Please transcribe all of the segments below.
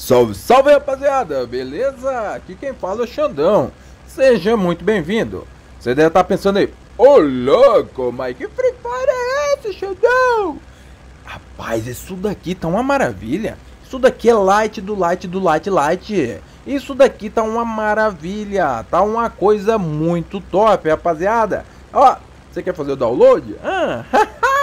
Salve, salve rapaziada, beleza? Aqui quem fala é o Xandão. Seja muito bem-vindo. Você deve estar tá pensando aí, ô louco, mas que Free Fire é esse, Xandão? Rapaz, isso daqui tá uma maravilha. Isso daqui é light do light do light light. Isso daqui tá uma maravilha, tá uma coisa muito top, rapaziada. Ó, você quer fazer o download? Ah,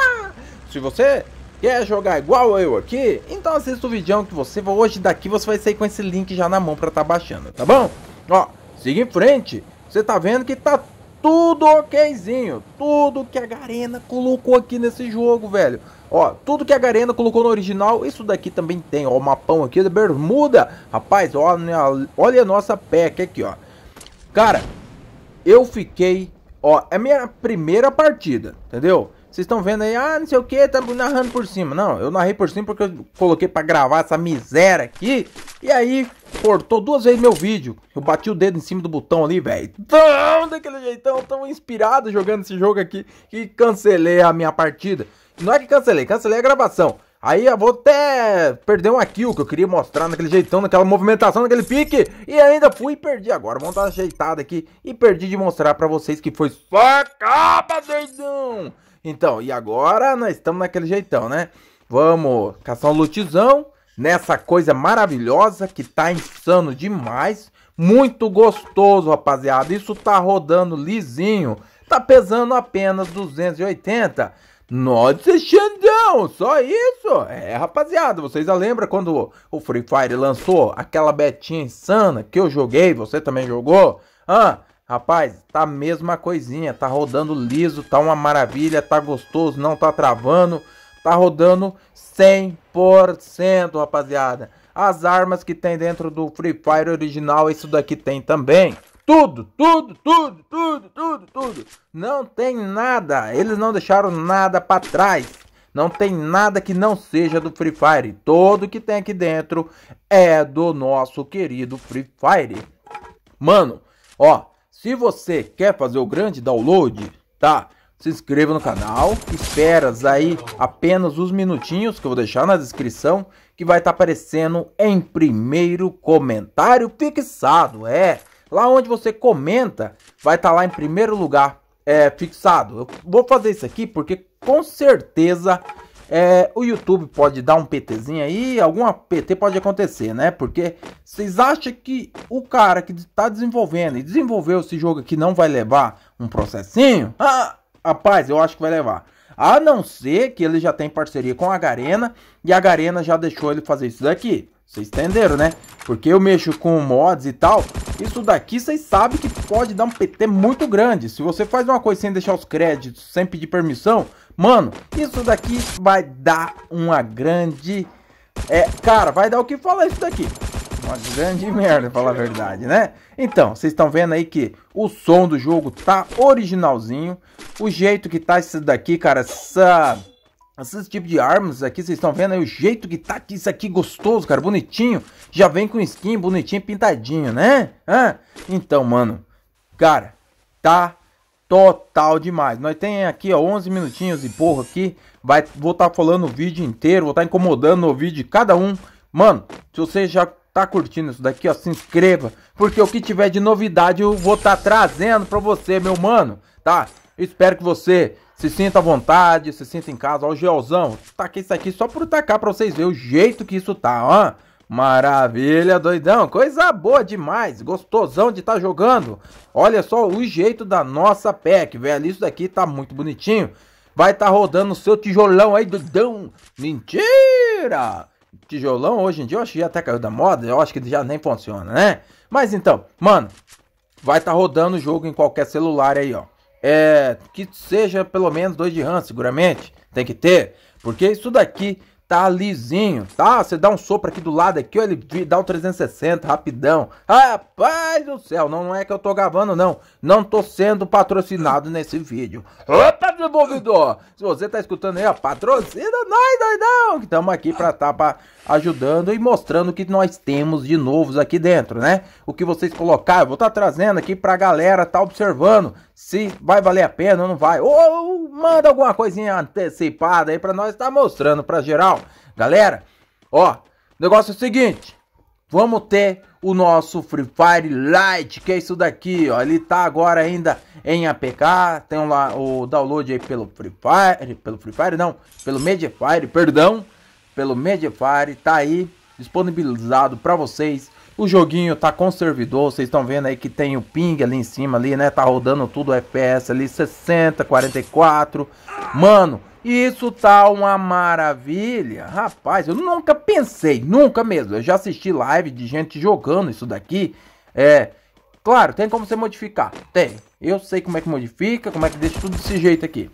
Se você Quer é jogar igual eu aqui? Então assista o vídeo que você vai hoje daqui, você vai sair com esse link já na mão pra tá baixando, tá bom? Ó, siga em frente, você tá vendo que tá tudo okzinho, tudo que a Garena colocou aqui nesse jogo, velho. Ó, tudo que a Garena colocou no original, isso daqui também tem, ó, o mapão aqui da Bermuda. Rapaz, ó, né, olha a nossa PEC aqui, ó. Cara, eu fiquei, ó, é minha primeira partida, entendeu? Vocês estão vendo aí, ah, não sei o que, tá narrando por cima. Não, eu narrei por cima porque eu coloquei pra gravar essa miséria aqui. E aí, cortou duas vezes meu vídeo. Eu bati o dedo em cima do botão ali, velho. Tão daquele jeitão, tão inspirado jogando esse jogo aqui. E cancelei a minha partida. Não é que cancelei, cancelei a gravação. Aí eu vou até perder uma kill que eu queria mostrar naquele jeitão, naquela movimentação, naquele pique. E ainda fui e perdi agora. Vamos dar uma ajeitada aqui e perdi de mostrar pra vocês que foi só capa, doidão. Então, e agora nós estamos naquele jeitão, né? Vamos caçar um lutizão nessa coisa maravilhosa que tá insano demais. Muito gostoso, rapaziada. Isso tá rodando lisinho. Tá pesando apenas 280. Nossa, Xandão, só isso? É, rapaziada, vocês já lembram quando o Free Fire lançou aquela betinha insana que eu joguei, você também jogou? Ah, Rapaz, tá a mesma coisinha, tá rodando liso, tá uma maravilha, tá gostoso, não tá travando, tá rodando 100%, rapaziada. As armas que tem dentro do Free Fire original, isso daqui tem também. Tudo, tudo, tudo, tudo, tudo, tudo. Não tem nada, eles não deixaram nada para trás. Não tem nada que não seja do Free Fire. Todo que tem aqui dentro é do nosso querido Free Fire. Mano, ó, se você quer fazer o grande download, tá? Se inscreva no canal, esperas aí apenas os minutinhos que eu vou deixar na descrição, que vai estar tá aparecendo em primeiro comentário fixado, é. Lá onde você comenta, vai estar tá lá em primeiro lugar é, fixado. Eu vou fazer isso aqui porque com certeza é, o YouTube pode dar um PTzinho aí, alguma PT pode acontecer, né? Porque vocês acham que o cara que está desenvolvendo e desenvolveu esse jogo aqui não vai levar um processinho? Ah, rapaz, eu acho que vai levar. A não ser que ele já tem parceria com a Garena e a Garena já deixou ele fazer isso daqui. Vocês entenderam, né? Porque eu mexo com mods e tal. Isso daqui vocês sabem que pode dar um PT muito grande. Se você faz uma coisa sem deixar os créditos, sem pedir permissão, mano, isso daqui vai dar uma grande... É, cara, vai dar o que falar isso daqui. Uma grande merda, falar a verdade, né? Então, vocês estão vendo aí que o som do jogo tá originalzinho. O jeito que tá isso daqui, cara, essa esses tipos de armas aqui, vocês estão vendo aí o jeito que tá isso aqui gostoso, cara, bonitinho. Já vem com skin bonitinho, pintadinho, né? Ah, então, mano, cara, tá total demais. Nós tem aqui, ó, 11 minutinhos e porra aqui. Vai, vou estar tá falando o vídeo inteiro, vou estar tá incomodando o vídeo de cada um. Mano, se você já tá curtindo isso daqui, ó, se inscreva. Porque o que tiver de novidade eu vou estar tá trazendo pra você, meu mano, tá? Espero que você se sinta à vontade, se sinta em casa. Ó, o gelzão, taquei isso aqui só por tacar pra vocês verem o jeito que isso tá, ó. Maravilha, doidão. Coisa boa demais. Gostosão de estar tá jogando. Olha só o jeito da nossa pack, velho. Isso daqui tá muito bonitinho. Vai estar tá rodando o seu tijolão aí, doidão. Mentira! Tijolão hoje em dia eu acho que já até caiu da moda. Eu acho que já nem funciona, né? Mas então, mano, vai estar tá rodando o jogo em qualquer celular aí, ó é, que seja pelo menos dois de RAM, seguramente. Tem que ter, porque isso daqui tá lisinho, tá? Você dá um sopro aqui do lado aqui, ó, ele dá um 360 rapidão. Rapaz do céu, não, não é que eu tô gravando, não. Não tô sendo patrocinado nesse vídeo. Opa, desenvolvedor! Se você tá escutando aí, ó, patrocina nós, doidão! Que estamos aqui pra tá pra, ajudando e mostrando o que nós temos de novos aqui dentro, né? O que vocês colocaram, eu vou estar tá trazendo aqui pra galera tá observando, se vai valer a pena ou não vai. Ou manda alguma coisinha antecipada aí para nós estar tá mostrando para geral. Galera, ó, negócio é o seguinte. Vamos ter o nosso Free Fire Lite, que é isso daqui, ó. Ele tá agora ainda em APK, tem lá o download aí pelo Free Fire, pelo Free Fire não, pelo Mediafire, perdão, pelo Mediafire, tá aí disponibilizado para vocês. O joguinho tá com servidor, vocês estão vendo aí que tem o ping ali em cima ali, né? Tá rodando tudo FPS ali 60, 44. Mano, isso tá uma maravilha. Rapaz, eu nunca pensei, nunca mesmo. Eu já assisti live de gente jogando isso daqui. É, claro, tem como você modificar. Tem. Eu sei como é que modifica, como é que deixa tudo desse jeito aqui.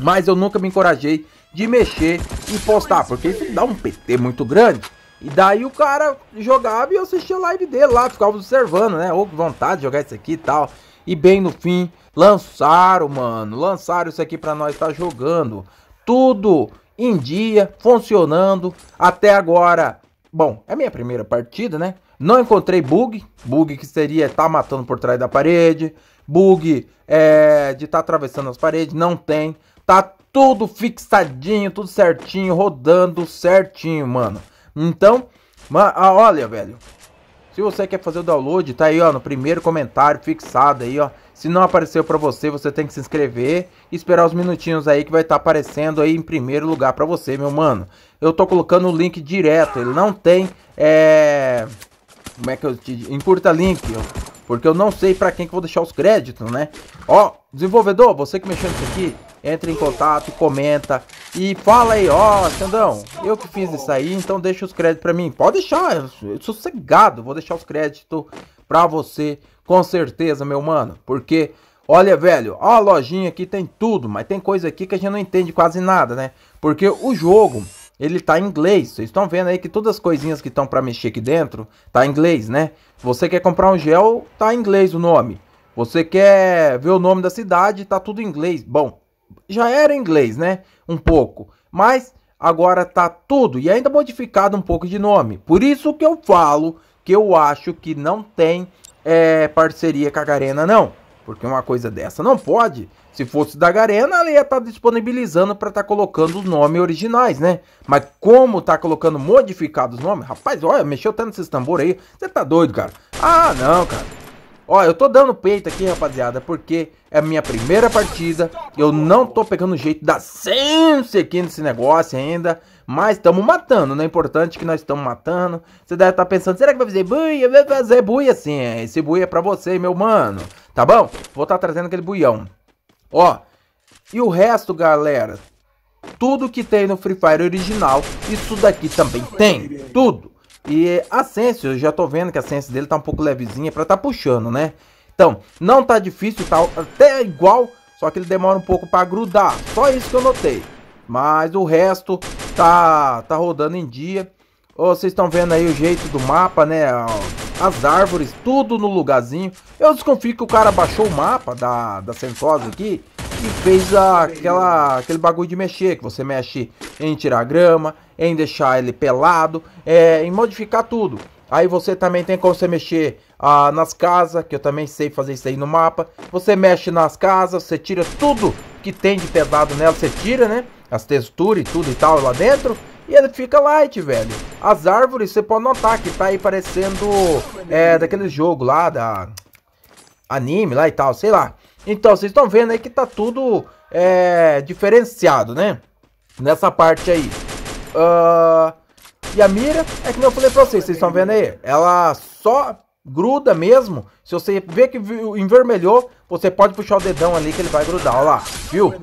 Mas eu nunca me encorajei de mexer e postar, porque isso dá um PT muito grande. E daí o cara jogava e eu assistia a live dele lá, ficava observando, né? Ou vontade de jogar isso aqui e tal. E bem no fim, lançaram, mano. Lançaram isso aqui pra nós estar tá jogando. Tudo em dia, funcionando. Até agora. Bom, é minha primeira partida, né? Não encontrei bug. Bug que seria tá matando por trás da parede. Bug é, de tá atravessando as paredes. Não tem. Tá tudo fixadinho, tudo certinho, rodando certinho, mano. Então, ah, olha, velho. Se você quer fazer o download, tá aí, ó, no primeiro comentário fixado aí, ó. Se não apareceu para você, você tem que se inscrever e esperar os minutinhos aí que vai estar tá aparecendo aí em primeiro lugar para você, meu mano. Eu tô colocando o link direto, ele não tem, é... Como é que eu te... Encurta link, ó. Porque eu não sei para quem que eu vou deixar os créditos, né? Ó, desenvolvedor, você que mexeu nisso aqui, entre em contato, comenta e fala aí, ó, Xandão, eu que fiz isso aí, então deixa os créditos para mim. Pode deixar, eu sossegado, vou deixar os créditos para você, com certeza, meu mano. Porque, olha, velho, ó, a lojinha aqui tem tudo, mas tem coisa aqui que a gente não entende quase nada, né? Porque o jogo ele tá em inglês. Vocês estão vendo aí que todas as coisinhas que estão para mexer aqui dentro tá em inglês, né? Você quer comprar um gel, tá em inglês o nome. Você quer ver o nome da cidade, tá tudo em inglês. Bom, já era inglês, né? Um pouco, mas agora tá tudo e ainda modificado um pouco de nome. Por isso que eu falo que eu acho que não tem é, parceria com a Garena, não. Porque uma coisa dessa não pode. Se fosse da Garena, ela ia estar tá disponibilizando para estar tá colocando os nomes originais, né? Mas como tá colocando modificados os nomes? Rapaz, olha, mexeu tanto nesses tambor aí. Você tá doido, cara? Ah, não, cara. Olha, eu tô dando peito aqui, rapaziada, porque é a minha primeira partida. Eu não tô pegando o jeito da sense aqui nesse negócio ainda. Mas estamos matando, Não é Importante que nós estamos matando. Você deve estar tá pensando, será que vai fazer buia? Vai fazer buia sim. É. Esse buia é pra você, meu mano. Tá bom? Vou estar tá trazendo aquele buião. Ó, e o resto, galera, tudo que tem no Free Fire original, isso daqui também tem, tudo. E a Sense, eu já tô vendo que a Sense dele tá um pouco levezinha pra tá puxando, né? Então, não tá difícil, tá até igual, só que ele demora um pouco pra grudar, só isso que eu notei. Mas o resto tá, tá rodando em dia. vocês estão vendo aí o jeito do mapa, né? as árvores, tudo no lugarzinho. Eu desconfio que o cara baixou o mapa da, da Sentosa aqui e fez aquela, aquele bagulho de mexer, que você mexe em tirar grama, em deixar ele pelado, é, em modificar tudo. Aí você também tem como você mexer ah, nas casas, que eu também sei fazer isso aí no mapa. Você mexe nas casas, você tira tudo que tem de pesado nela, você tira, né? As texturas e tudo e tal lá dentro. E ele fica light, velho. As árvores, você pode notar que tá aí parecendo é, daquele jogo lá, da anime lá e tal, sei lá. Então, vocês estão vendo aí que tá tudo é, diferenciado, né? Nessa parte aí. Uh, e a mira, é que eu falei pra vocês, vocês estão vendo aí? Ela só gruda mesmo. Se você ver que envermelhou, você pode puxar o dedão ali que ele vai grudar, ó lá, viu?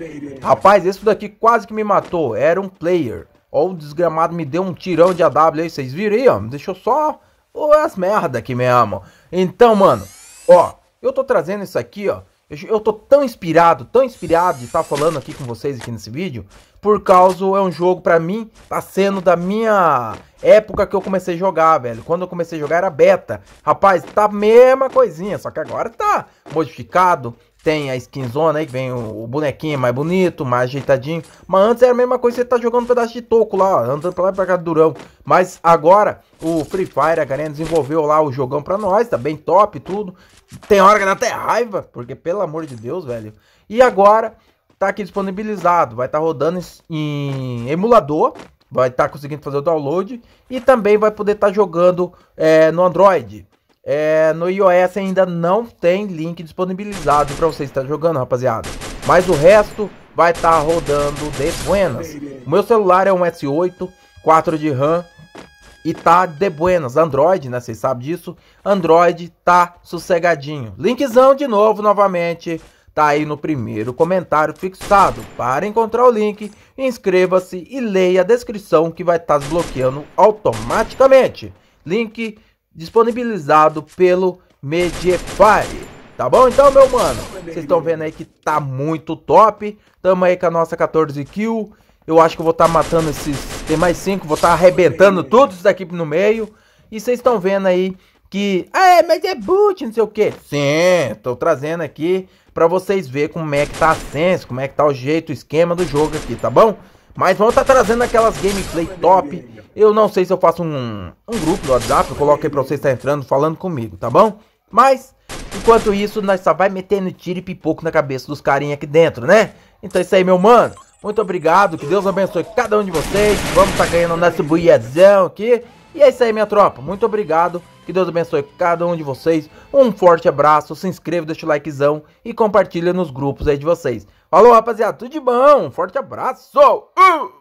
Rapaz, esse daqui quase que me matou, era um player. Ó, o desgramado me deu um tirão de AW aí, vocês viram aí, ó. Deixou só ó, as merda aqui mesmo. Então, mano, ó, eu tô trazendo isso aqui, ó. Eu, tô tão inspirado, tão inspirado de estar tá falando aqui com vocês aqui nesse vídeo, por causa é um jogo para mim tá sendo da minha época que eu comecei a jogar, velho. Quando eu comecei a jogar era beta. Rapaz, tá a mesma coisinha, só que agora tá modificado, tem a skinzona aí, que vem o, bonequinho mais bonito, mais ajeitadinho. Mas antes era a mesma coisa, você tá jogando um pedaço de toco lá, andando pra lá e pra cá do durão. Mas agora o Free Fire, a galera desenvolveu lá o jogão pra nós, tá bem top tudo. Tem hora que dá até raiva, porque pelo amor de Deus, velho. E agora tá aqui disponibilizado, vai estar tá rodando em emulador, vai estar tá conseguindo fazer o download e também vai poder estar tá jogando é, no Android. É, no iOS ainda não tem link disponibilizado para você estar jogando, rapaziada. Mas o resto vai estar tá rodando de buenas. O meu celular é um S8, 4 de RAM e tá de buenas. Android, né? Vocês sabem disso. Android tá sossegadinho. Linkzão de novo, novamente. Tá aí no primeiro comentário fixado. Para encontrar o link, inscreva-se e leia a descrição que vai estar tá desbloqueando automaticamente. Link disponibilizado pelo Mediafire. Tá bom? Então, meu mano, vocês estão vendo aí que tá muito top. Tamo aí com a nossa 14 kill. Eu acho que eu vou estar tá matando esses... Tem mais 5, vou estar tá arrebentando todos daqui no meio. E vocês estão vendo aí que... Ah, é, mas é boot, não sei o que. Sim, tô trazendo aqui pra vocês ver como é que tá a sense, como é que tá o jeito, o esquema do jogo aqui, tá bom? Mas vamos estar tá trazendo aquelas gameplay top. Eu não sei se eu faço um, um grupo do WhatsApp, eu coloquei pra você estar entrando falando comigo, tá bom? Mas, enquanto isso, nós só vai metendo tiro e pipoco na cabeça dos carinha aqui dentro, né? Então é isso aí, meu mano. Muito obrigado, que Deus abençoe cada um de vocês. Vamos estar tá ganhando nosso buiazão aqui. E é isso aí, minha tropa. Muito obrigado que Deus abençoe cada um de vocês. Um forte abraço, se inscreva, deixa o likezão e compartilha nos grupos aí de vocês. Falou, rapaziada, tudo de bom? Um forte abraço! Uh!